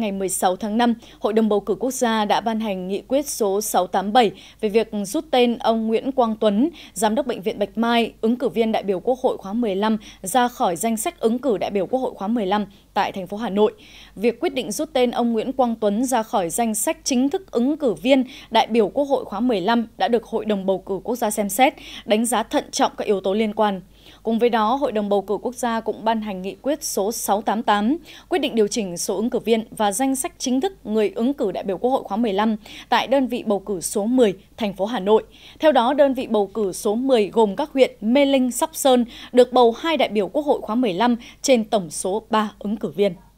ngày 16 tháng 5, Hội đồng bầu cử quốc gia đã ban hành nghị quyết số 687 về việc rút tên ông Nguyễn Quang Tuấn, Giám đốc Bệnh viện Bạch Mai, ứng cử viên đại biểu Quốc hội khóa 15 ra khỏi danh sách ứng cử đại biểu Quốc hội khóa 15 tại thành phố Hà Nội. Việc quyết định rút tên ông Nguyễn Quang Tuấn ra khỏi danh sách chính thức ứng cử viên đại biểu Quốc hội khóa 15 đã được Hội đồng bầu cử quốc gia xem xét, đánh giá thận trọng các yếu tố liên quan. Cùng với đó, Hội đồng bầu cử quốc gia cũng ban hành nghị quyết số 688 quyết định điều chỉnh số ứng cử viên và danh sách chính thức người ứng cử đại biểu Quốc hội khóa 15 tại đơn vị bầu cử số 10, thành phố Hà Nội. Theo đó, đơn vị bầu cử số 10 gồm các huyện Mê Linh, Sóc Sơn được bầu hai đại biểu Quốc hội khóa 15 trên tổng số 3 ứng cử viên.